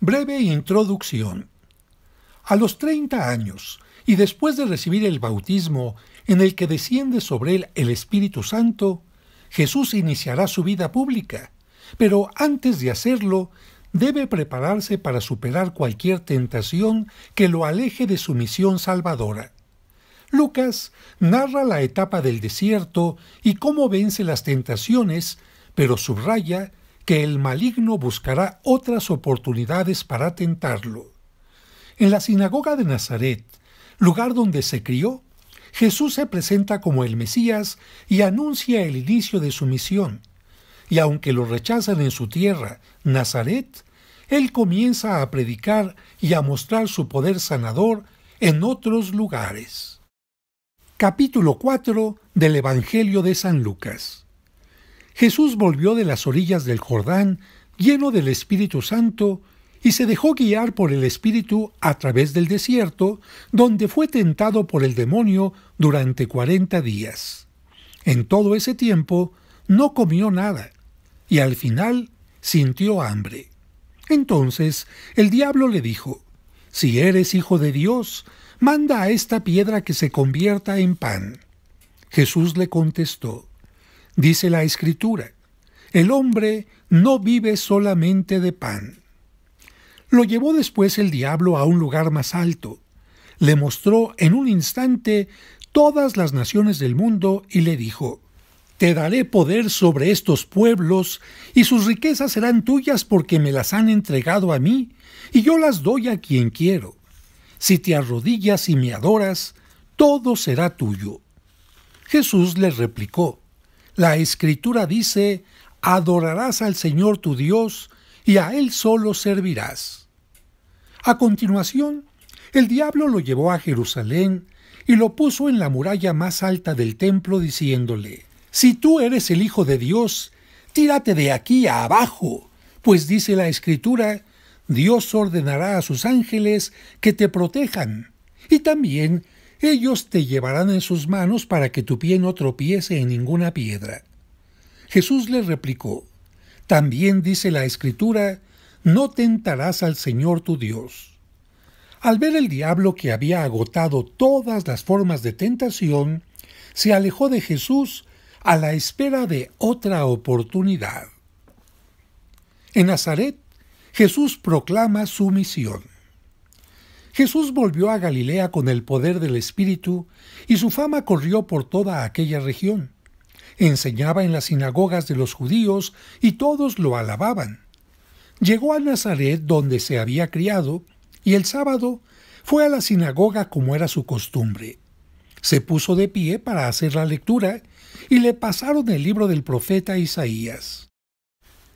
Breve introducción. A los 30 años, y después de recibir el bautismo en el que desciende sobre él el Espíritu Santo, Jesús iniciará su vida pública, pero antes de hacerlo, debe prepararse para superar cualquier tentación que lo aleje de su misión salvadora. Lucas narra la etapa del desierto y cómo vence las tentaciones, pero subraya que el maligno buscará otras oportunidades para tentarlo. En la sinagoga de Nazaret, lugar donde se crió, Jesús se presenta como el Mesías y anuncia el inicio de su misión. Y aunque lo rechazan en su tierra, Nazaret, él comienza a predicar y a mostrar su poder sanador en otros lugares. Capítulo 4 del Evangelio de San Lucas. Jesús volvió de las orillas del Jordán lleno del Espíritu Santo y se dejó guiar por el Espíritu a través del desierto, donde fue tentado por el demonio durante cuarenta días. En todo ese tiempo no comió nada, y al final sintió hambre. Entonces el diablo le dijo, Si eres hijo de Dios, manda a esta piedra que se convierta en pan. Jesús le contestó, Dice la escritura, el hombre no vive solamente de pan. Lo llevó después el diablo a un lugar más alto. Le mostró en un instante todas las naciones del mundo y le dijo, Te daré poder sobre estos pueblos y sus riquezas serán tuyas porque me las han entregado a mí y yo las doy a quien quiero. Si te arrodillas y me adoras, todo será tuyo. Jesús le replicó, la escritura dice, adorarás al Señor tu Dios y a Él solo servirás. A continuación, el diablo lo llevó a Jerusalén y lo puso en la muralla más alta del templo diciéndole, Si tú eres el Hijo de Dios, tírate de aquí abajo, pues dice la escritura, Dios ordenará a sus ángeles que te protejan, y también ellos te llevarán en sus manos para que tu pie no tropiece en ninguna piedra. Jesús le replicó, También dice la Escritura, no tentarás al Señor tu Dios. Al ver el diablo que había agotado todas las formas de tentación, se alejó de Jesús a la espera de otra oportunidad. En Nazaret, Jesús proclama su misión. Jesús volvió a Galilea con el poder del Espíritu y su fama corrió por toda aquella región. Enseñaba en las sinagogas de los judíos y todos lo alababan. Llegó a Nazaret donde se había criado y el sábado fue a la sinagoga como era su costumbre. Se puso de pie para hacer la lectura y le pasaron el libro del profeta Isaías.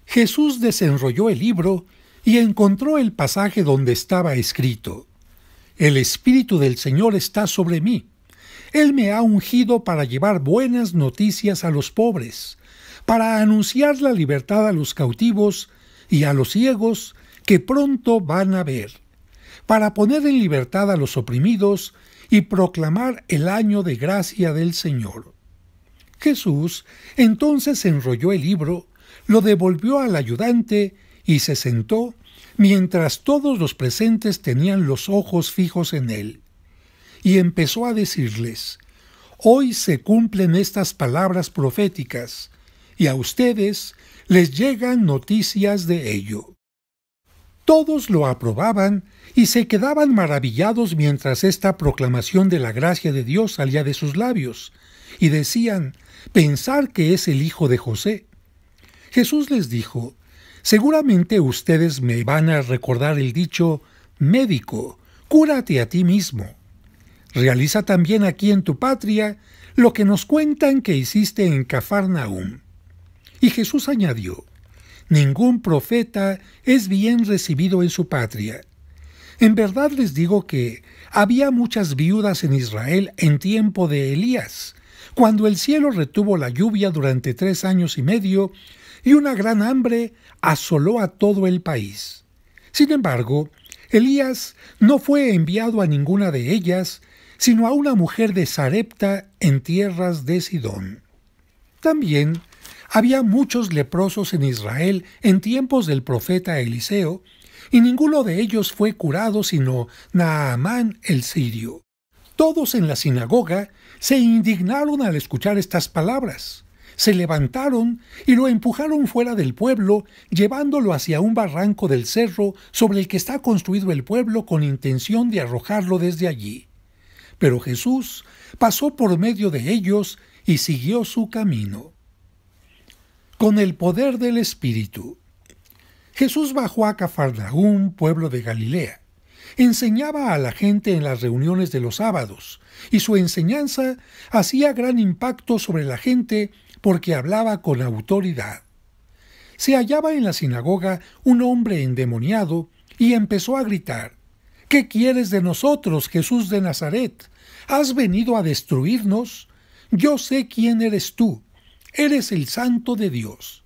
Jesús desenrolló el libro y encontró el pasaje donde estaba escrito, el Espíritu del Señor está sobre mí. Él me ha ungido para llevar buenas noticias a los pobres, para anunciar la libertad a los cautivos y a los ciegos que pronto van a ver, para poner en libertad a los oprimidos y proclamar el año de gracia del Señor. Jesús entonces enrolló el libro, lo devolvió al ayudante y se sentó mientras todos los presentes tenían los ojos fijos en él. Y empezó a decirles, Hoy se cumplen estas palabras proféticas, y a ustedes les llegan noticias de ello. Todos lo aprobaban y se quedaban maravillados mientras esta proclamación de la gracia de Dios salía de sus labios, y decían, pensar que es el hijo de José. Jesús les dijo, Seguramente ustedes me van a recordar el dicho, médico, cúrate a ti mismo. Realiza también aquí en tu patria lo que nos cuentan que hiciste en Cafarnaum. Y Jesús añadió, ningún profeta es bien recibido en su patria. En verdad les digo que había muchas viudas en Israel en tiempo de Elías, cuando el cielo retuvo la lluvia durante tres años y medio y una gran hambre asoló a todo el país. Sin embargo, Elías no fue enviado a ninguna de ellas, sino a una mujer de Sarepta en tierras de Sidón. También había muchos leprosos en Israel en tiempos del profeta Eliseo, y ninguno de ellos fue curado sino Naamán el sirio. Todos en la sinagoga se indignaron al escuchar estas palabras se levantaron y lo empujaron fuera del pueblo, llevándolo hacia un barranco del cerro sobre el que está construido el pueblo con intención de arrojarlo desde allí. Pero Jesús pasó por medio de ellos y siguió su camino. Con el poder del Espíritu. Jesús bajó a Cafarnaúm, pueblo de Galilea. Enseñaba a la gente en las reuniones de los sábados, y su enseñanza hacía gran impacto sobre la gente porque hablaba con autoridad. Se hallaba en la sinagoga un hombre endemoniado y empezó a gritar, ¿Qué quieres de nosotros, Jesús de Nazaret? ¿Has venido a destruirnos? Yo sé quién eres tú, eres el santo de Dios.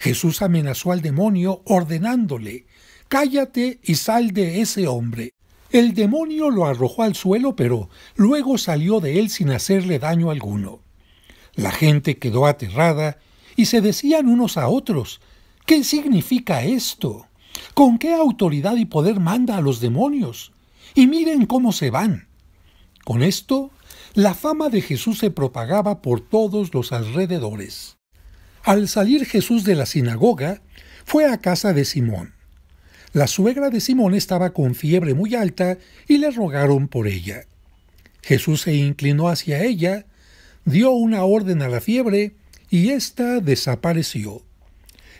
Jesús amenazó al demonio ordenándole, Cállate y sal de ese hombre. El demonio lo arrojó al suelo, pero luego salió de él sin hacerle daño alguno. La gente quedó aterrada y se decían unos a otros, ¿qué significa esto? ¿Con qué autoridad y poder manda a los demonios? Y miren cómo se van. Con esto, la fama de Jesús se propagaba por todos los alrededores. Al salir Jesús de la sinagoga, fue a casa de Simón. La suegra de Simón estaba con fiebre muy alta y le rogaron por ella. Jesús se inclinó hacia ella, dio una orden a la fiebre y ésta desapareció.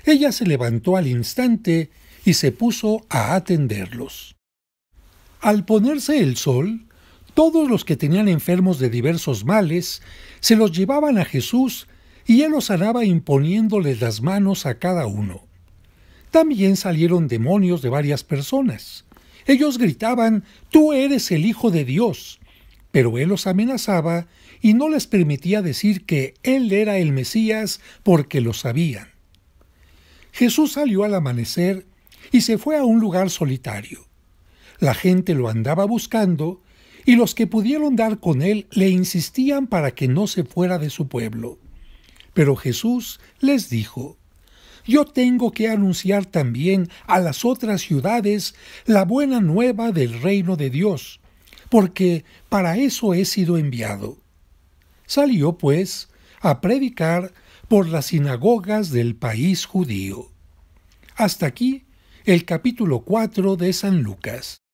Ella se levantó al instante y se puso a atenderlos. Al ponerse el sol, todos los que tenían enfermos de diversos males se los llevaban a Jesús y él los alaba imponiéndoles las manos a cada uno. También salieron demonios de varias personas. Ellos gritaban, Tú eres el Hijo de Dios pero él los amenazaba y no les permitía decir que él era el Mesías porque lo sabían. Jesús salió al amanecer y se fue a un lugar solitario. La gente lo andaba buscando y los que pudieron dar con él le insistían para que no se fuera de su pueblo. Pero Jesús les dijo, yo tengo que anunciar también a las otras ciudades la buena nueva del reino de Dios porque para eso he sido enviado. Salió, pues, a predicar por las sinagogas del país judío. Hasta aquí el capítulo 4 de San Lucas.